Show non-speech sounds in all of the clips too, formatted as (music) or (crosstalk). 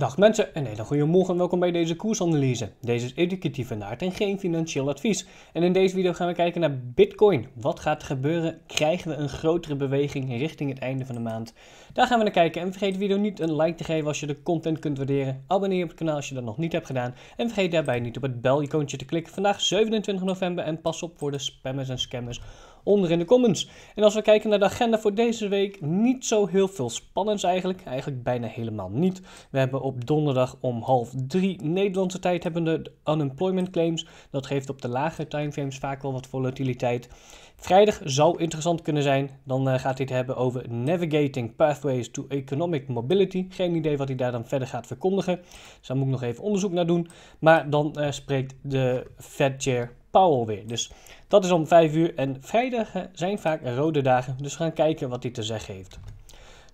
Dag mensen, een hele goede morgen en welkom bij deze koersanalyse. Deze is educatief en en geen financieel advies. En in deze video gaan we kijken naar Bitcoin. Wat gaat er gebeuren? Krijgen we een grotere beweging richting het einde van de maand? Daar gaan we naar kijken en vergeet de video niet een like te geven als je de content kunt waarderen. Abonneer je op het kanaal als je dat nog niet hebt gedaan. En vergeet daarbij niet op het bel-icoontje te klikken. Vandaag 27 november en pas op voor de spammers en scammers onder in de comments. En als we kijken naar de agenda voor deze week, niet zo heel veel spannends eigenlijk. Eigenlijk bijna helemaal niet. We hebben op donderdag om half drie Nederlandse tijd hebben de unemployment claims. Dat geeft op de lagere timeframes vaak wel wat volatiliteit. Vrijdag zou interessant kunnen zijn. Dan eh, gaat hij het hebben over Navigating Pathways to Economic Mobility. Geen idee wat hij daar dan verder gaat verkondigen. Dus daar moet ik nog even onderzoek naar doen. Maar dan eh, spreekt de Fed Chair Powell weer. Dus dat is om 5 uur en vrijdagen eh, zijn vaak rode dagen, dus we gaan kijken wat hij te zeggen heeft.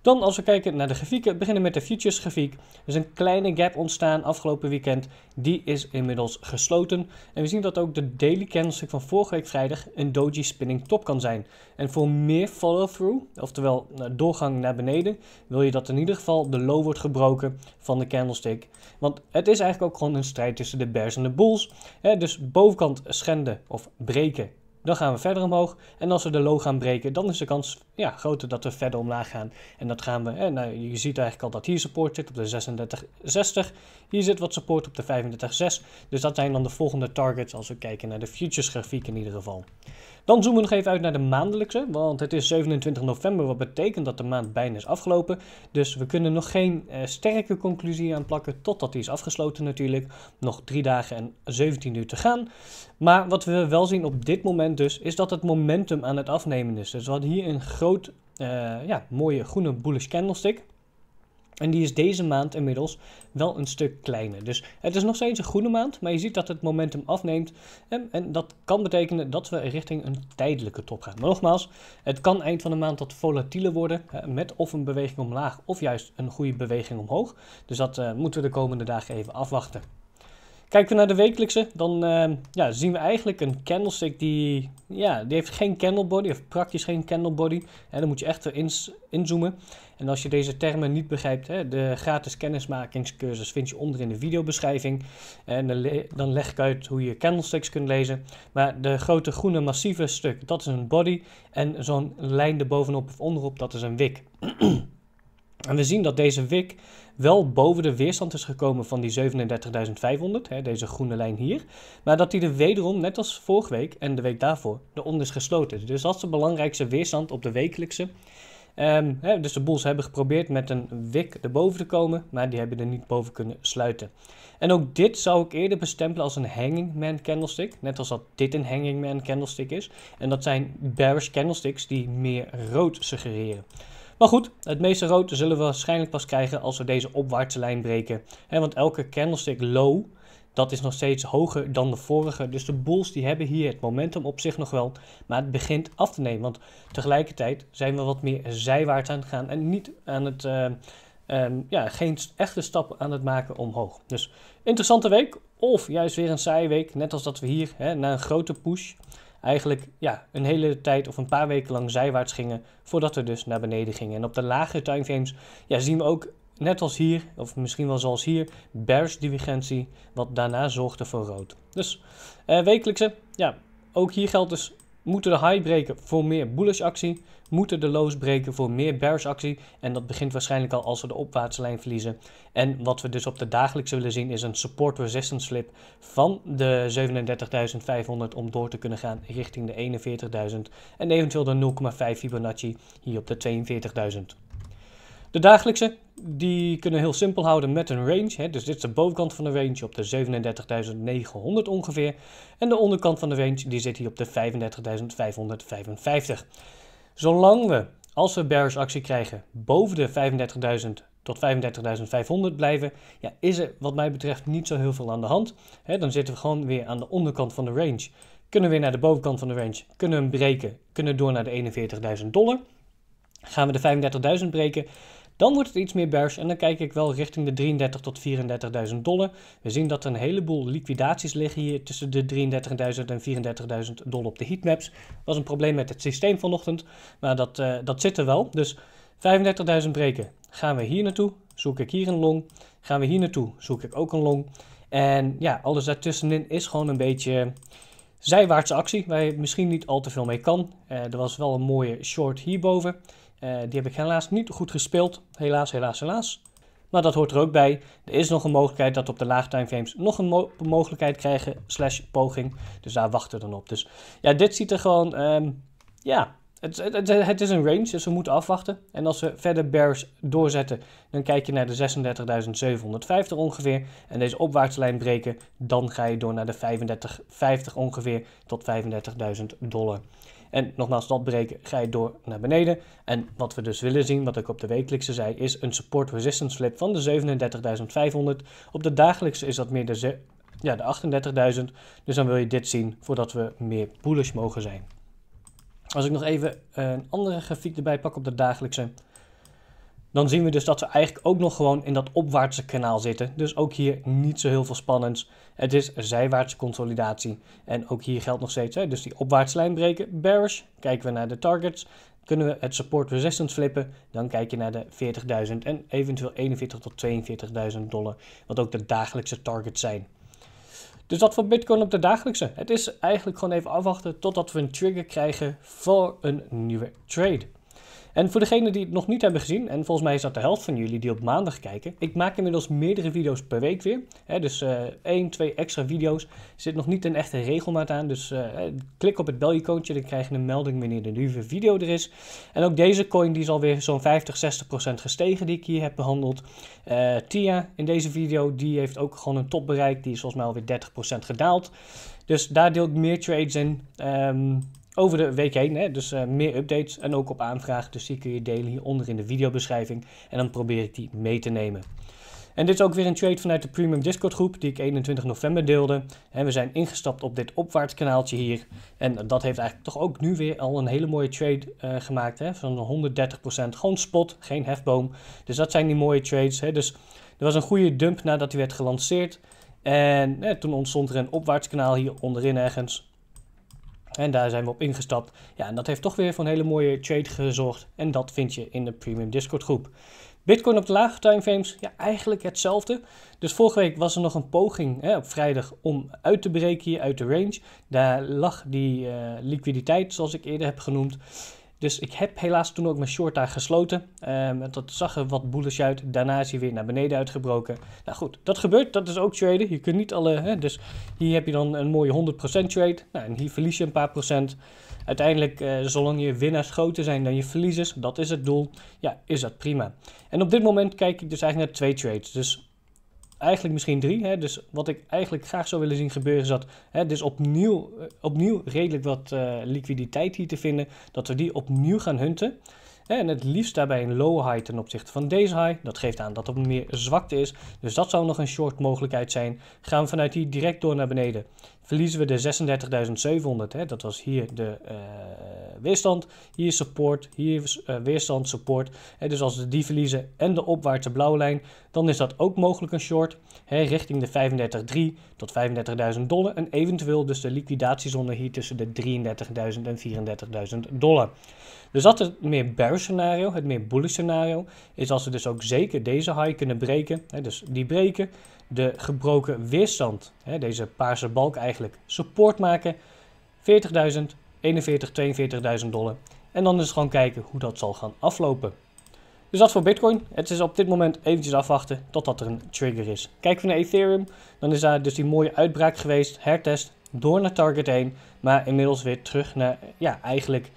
Dan als we kijken naar de grafieken, beginnen met de futures grafiek. Er is een kleine gap ontstaan afgelopen weekend. Die is inmiddels gesloten. En we zien dat ook de daily candlestick van vorige week vrijdag een doji spinning top kan zijn. En voor meer follow-through, oftewel doorgang naar beneden, wil je dat in ieder geval de low wordt gebroken van de candlestick. Want het is eigenlijk ook gewoon een strijd tussen de bears en de bulls. dus bovenkant schenden of breken dan gaan we verder omhoog. En als we de low gaan breken, dan is de kans ja, groter dat we verder omlaag gaan. En dat gaan we, en nou, je ziet eigenlijk al dat hier support zit op de 36,60. Hier zit wat support op de 35,6. Dus dat zijn dan de volgende targets als we kijken naar de futures grafiek in ieder geval. Dan zoomen we nog even uit naar de maandelijkse, want het is 27 november, wat betekent dat de maand bijna is afgelopen. Dus we kunnen nog geen eh, sterke conclusie aan plakken, totdat die is afgesloten natuurlijk. Nog 3 dagen en 17 uur te gaan. Maar wat we wel zien op dit moment dus, is dat het momentum aan het afnemen is. Dus wat hier een groot eh, ja, mooie groene bullish candlestick. En die is deze maand inmiddels wel een stuk kleiner. Dus het is nog steeds een groene maand, maar je ziet dat het momentum afneemt. En, en, dat kan betekenen dat we richting een tijdelijke top gaan. Maar nogmaals, het kan eind van de maand wat volatieler worden. met of een beweging omlaag of juist een goede beweging omhoog. Dus dat eh, moeten we de komende dagen even afwachten. Kijken we naar de wekelijkse, dan ehm, ja, zien we eigenlijk een candlestick die, ja, die heeft geen candlebody, of praktisch geen candlebody. En dan moet je echt erin inzoomen. En als je deze termen niet begrijpt, hè, de gratis kennismakingscursus vind je onder in de videobeschrijving. En dan leg ik uit hoe je candlesticks kunt lezen. Maar de grote groene massieve stuk, dat is een body. En zo'n lijn erbovenop of onderop, dat is een wick. (clears throat) en we zien dat deze wick wel boven de weerstand is gekomen van die 37.500, deze groene lijn hier. Maar dat hij er wederom, net als vorige week en de week daarvoor, eronder is gesloten. Dus dat is de belangrijkste weerstand op de wekelijkse. Ehm, hè, dus de Bulls hebben geprobeerd met een wik erboven te komen, maar die hebben er niet boven kunnen sluiten. En ook dit zou ik eerder bestempelen als een hanging man candlestick, net als dat dit een hanging man candlestick is. En dat zijn bearish candlesticks die meer rood suggereren. Maar goed, het meeste rood zullen we waarschijnlijk pas krijgen als we deze opwaartse lijn breken. want elke candlestick low, dat is nog steeds hoger dan de vorige. Dus de bulls die hebben hier het momentum op zich nog wel. Maar het begint af te nemen. Want tegelijkertijd zijn we wat meer zijwaarts aan het gaan. En niet aan het, eh, ehm, ja, geen echte stappen aan het maken omhoog. Dus interessante week. Of juist weer een saaie week. Net als dat we hier hè, na een grote push eigenlijk ja, een hele tijd of een paar weken lang zijwaarts gingen voordat we dus naar beneden gingen. En op de lagere timeframes ja, zien we ook, net als hier, of misschien wel zoals hier, bears divergentie, wat daarna zorgde voor rood. Dus eh, wekelijkse, ja, ook hier geldt dus, moeten de high breken voor meer bullish actie moeten de lows breken voor meer actie En dat begint waarschijnlijk al als we de opwaartslijn verliezen. En wat we dus op de dagelijkse willen zien is een support resistance slip van de 37.500 om door te kunnen gaan richting de 41.000. En eventueel de 0,5 Fibonacci hier op de 42.000. De dagelijkse, die kunnen heel simpel houden met een range. Hè. Dus dit is de bovenkant van de range op de 37.900 ongeveer. En de onderkant van de range die zit hier op de 35.555. Zolang we, als we bearish krijgen, boven de 35.000 tot 35.500 blijven, ja, is er wat mij betreft niet zo heel veel aan de hand. dan zitten we gewoon weer aan de onderkant van de range. Kunnen we weer naar de bovenkant van de range, kunnen we breken, kunnen door naar de 41.000 dollar. Gaan we de 35.000 breken, dan wordt het iets meer buis en dan kijk ik wel richting de 33.000 tot 34.000 dollar. We zien dat er een heleboel liquidaties liggen hier tussen de 33.000 en 34.000 dollar op de heatmaps. Was een probleem met het systeem vanochtend, maar dat, eh, dat zit er wel. Dus 35.000 breken gaan we hier naartoe, zoek ik hier een long. Gaan we hier naartoe, zoek ik ook een long. En ja, alles daartussenin is gewoon een beetje zijwaartse actie, waar je misschien niet al te veel mee kan. Eh, er was wel een mooie short hierboven. Eh, die heb ik helaas niet goed gespeeld. Helaas, helaas, helaas. Maar dat hoort er ook bij. Er is nog een mogelijkheid dat we op de laagtime games nog een mogelijkheid krijgen. Slash poging. Dus daar wachten we dan op. Dus ja, dit ziet er gewoon... Ehm, ja, het, het, is een range, dus we moeten afwachten. En als we verder bears doorzetten, dan kijk je naar de 36.750 ongeveer. En deze opwaartslijn breken, dan ga je door naar de 35.50 ongeveer tot 35.000 dollar. En nogmaals, dat breken ga je door naar beneden. En wat we dus willen zien, wat ik op de wekelijkse zei, is een support resistance flip van de 37.500. Op de dagelijkse is dat meer de, ja, de 38.000. Dus dan wil je dit zien voordat we meer bullish mogen zijn. Als ik nog even een andere grafiek erbij pak op de dagelijkse, dan zien we dus dat ze eigenlijk ook nog gewoon in dat opwaartse kanaal zitten. Dus ook hier niet zo heel veel spannends. Het is zijwaartse consolidatie. En ook hier geldt nog steeds, hè, dus die lijn breken, bearish. Kijken we naar de targets, kunnen we het support resistance flippen, dan kijk je naar de 40.000 en eventueel 41.000 tot 42.000 dollar, wat ook de dagelijkse targets zijn. Dus dat voor Bitcoin op de dagelijkse. Het is eigenlijk gewoon even afwachten totdat we een trigger krijgen voor een nieuwe trade. En voor degenen die het nog niet hebben gezien, en volgens mij is dat de helft van jullie die op maandag kijken, ik maak inmiddels meerdere video's per week weer. Hè, dus uh, 1, 2 extra video's. Er zit nog niet een echte regelmaat aan, dus eh, eh, klik op het belicoontje, dan krijg je een melding wanneer er een nieuwe video er is. En ook deze coin die is alweer zo'n 50, 60 gestegen die ik hier heb behandeld. Eh, Tia in deze video, die heeft ook gewoon een top bereikt, die is volgens mij alweer 30 gedaald. Dus daar deel ik meer trades in. Ehm, over de week heen. Hè? Dus eh, meer updates en ook op aanvraag. Dus die kun je delen hieronder in de videobeschrijving. En dan probeer ik die mee te nemen. En dit is ook weer een trade vanuit de Premium Discord groep die ik 21 november deelde. En we zijn ingestapt op dit opwaarts kanaaltje hier. En dat heeft eigenlijk toch ook nu weer al een hele mooie trade eh, gemaakt. Hè? Van 130% gewoon spot, geen hefboom. Dus dat zijn die mooie trades. Hè? Dus er was een goede dump nadat die werd gelanceerd. En toen ontstond er een opwaarts kanaal hier onderin ergens. En daar zijn we op ingestapt. Ja, en dat heeft toch weer voor een hele mooie trade gezorgd. En dat vind je in de Premium Discord groep. Bitcoin op de lage timeframes, ja, eigenlijk hetzelfde. Dus vorige week was er nog een poging hè, op vrijdag om uit te breken hier uit de range. Daar lag die eh, liquiditeit, zoals ik eerder heb genoemd. Dus ik heb helaas toen ook mijn short daar gesloten. Um, dat zag er wat boelish uit. Daarna is hij weer naar beneden uitgebroken. Nou goed, dat gebeurt. Dat is ook traden. Je kunt niet alle... Hè, dus hier heb je dan een mooie 100% trade. Nou, en hier verlies je een paar procent. Uiteindelijk, eh, zolang je winnaars groter zijn dan je verliezers, dat is het doel. Ja, is dat prima. En op dit moment kijk ik dus eigenlijk naar twee trades. Dus eigenlijk misschien drie. Hè? Dus wat ik eigenlijk graag zou willen zien gebeuren is dat, hè, dus opnieuw, eh, opnieuw redelijk wat eh, liquiditeit hier te vinden, dat we die opnieuw gaan hunten. En het liefst daarbij een low high ten opzichte van deze high. Dat geeft aan dat het meer zwakte is. Dus dat zou nog een short mogelijkheid zijn. Gaan we vanuit die direct door naar beneden verliezen we de 36.700. Dat was hier de eh, weerstand, hier support, hier eh, weerstand, support. Hè, dus als we die verliezen en de opwaartse blauwe lijn, dan is dat ook mogelijk een short. Hè, richting de 35.3 tot 35.000 dollar. En eventueel dus de liquidatiezone hier tussen de 33.000 en 34.000 dollar. Dus dat is het meer bearish scenario, het meer bullish scenario, is als we dus ook zeker deze high kunnen breken. Hè, dus die breken, de gebroken weerstand, hè, deze paarse balk eigenlijk, support maken. 40.000, 41, 42.000 dollar. En dan dus gewoon kijken hoe dat zal gaan aflopen. Dus dat voor Bitcoin. Het is op dit moment eventjes afwachten totdat er een trigger is. Kijken we naar Ethereum, dan is daar dus die mooie uitbraak geweest, hertest, door naar target 1. Maar inmiddels weer terug naar, ja, eigenlijk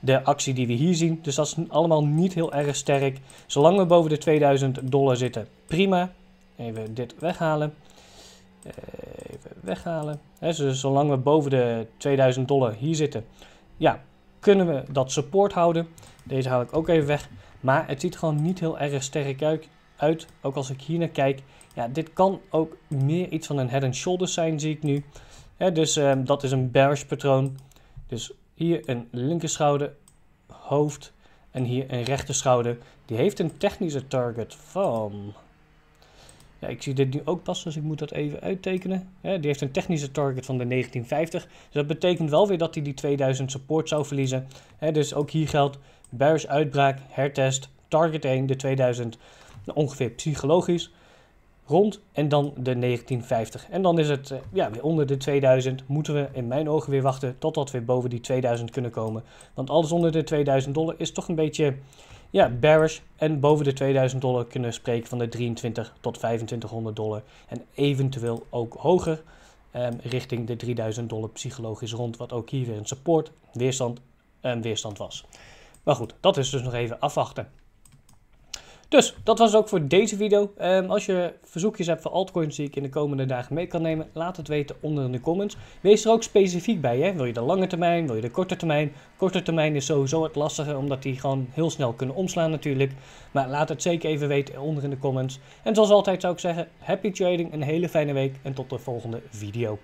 de actie die we hier zien. Dus dat is allemaal niet heel erg sterk. Zolang we boven de 2000 dollar zitten, prima. Even dit weghalen. Even weghalen. dus zolang we boven de 2000 dollar hier zitten, ja, kunnen we dat support houden. Deze haal ik ook even weg. Maar het ziet gewoon niet heel erg sterk uit. Ook als ik hier naar kijk. Ja, dit kan ook meer iets van een head and shoulders zijn, zie ik nu. dus ehm, dat is een bearish patroon. Dus hier een linkerschouder, hoofd en hier een rechterschouder. Die heeft een technische target van ja, ik zie dit nu ook pas, dus ik moet dat even uittekenen. Ja, die heeft een technische target van de 1950. Dus dat betekent wel weer dat hij die 2000 support zou verliezen. Ja, dus ook hier geldt bearish uitbraak, hertest, target 1, de 2000 ongeveer psychologisch rond en dan de 1950. En dan is het eh, ja, weer onder de 2000. Moeten we in mijn ogen weer wachten totdat we boven die 2000 kunnen komen. Want alles onder de 2000 dollar is toch een beetje ja, bearish en boven de 2000 dollar kunnen spreken van de 23 tot 2500 dollar. En eventueel ook hoger ehm, richting de 3000 dollar psychologisch rond, wat ook hier weer een support, weerstand en ehm, weerstand was. Maar goed, dat is dus nog even afwachten. Dus dat was het ook voor deze video. Ehm, als je verzoekjes hebt voor altcoins die ik in de komende dagen mee kan nemen, laat het weten onder in de comments. Wees er ook specifiek bij. Hè? Wil je de lange termijn? Wil je de korte termijn? Korte termijn is sowieso het lastige, omdat die gewoon heel snel kunnen omslaan natuurlijk. Maar laat het zeker even weten onder in de comments. En zoals altijd zou ik zeggen, happy trading, een hele fijne week en tot de volgende video.